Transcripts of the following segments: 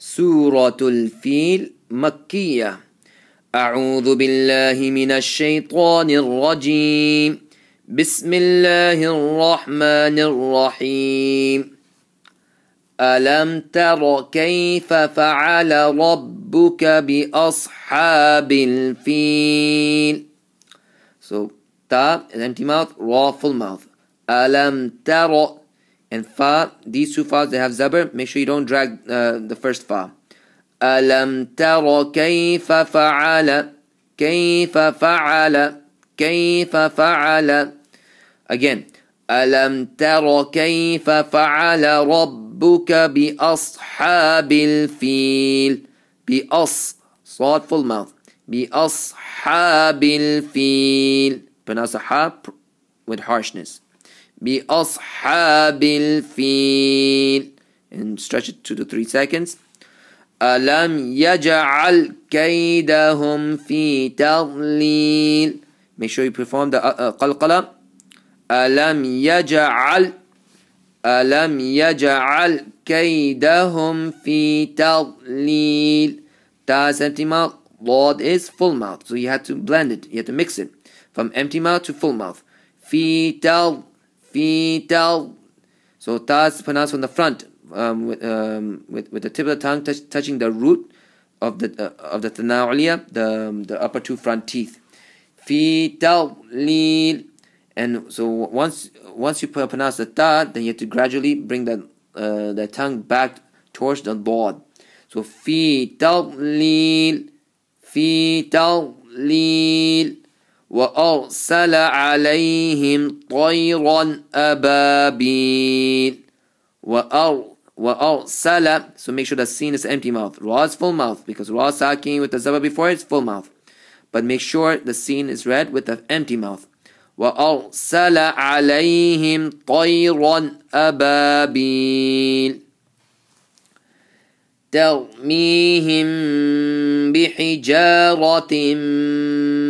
سورة الفيل مكية أعوذ بالله من الشيطان الرجيم بسم الله الرحمن الرحيم ألم تر كيف فعل ربك بأصحاب الفيل So ta an empty mouth, raw full mouth. ألم تر and fa. These two fa they have zabr. Make sure you don't drag uh, the first fa. Alam taro kayfa fa'ala. Kayfa fa'ala. Kayfa fa'ala. again kayfa fa'ala rabbuka bi ashabil بأصحاب Bi as. صاد full mouth ashabil الفيل pronounce a with harshness بأصحاب الفيل and stretch it to the three seconds ألم يجعل كيدهم في تضليل make sure you perform the قلقلة ألم يجعل ألم يجعل كيدهم في تضليل تا is empty mouth ضاد is full mouth so you have to blend it you have to mix it from empty mouth to full mouth في تضليل Fidel. So that's pronounced from the front, um, with, um, with, with the tip of the tongue touch, touching the root of the uh, of the tanaulia, the um, the upper two front teeth. Fidel lil. And so once once you pronounce the ta, then you have to gradually bring the uh, the tongue back towards the board. So fi lil, fi lil. وارسل عليهم طيرا ابابيل وأر وأرسل so make sure that scene is empty mouth Raw is full mouth because Raw sakin with the zaba before it's full mouth but make sure the scene is read with the empty mouth وأرسل عليهم طيرا أبابيل ترميهم بحجارة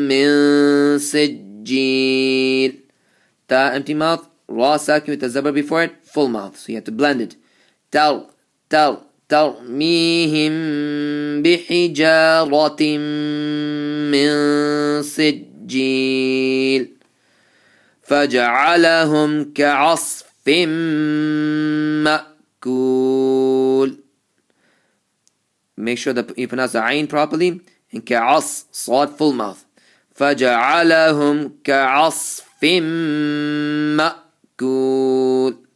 من سجيل. Ta empty mouth, raw sakin with the zebra before it, full mouth. So you have to blend it. Tal, tal, ترميهم بحجارة من سجيل فجعلهم كعصف مأكول Make sure that you pronounce the ayn properly and كعص صاد full mouth فجعلهم كعصف مأكول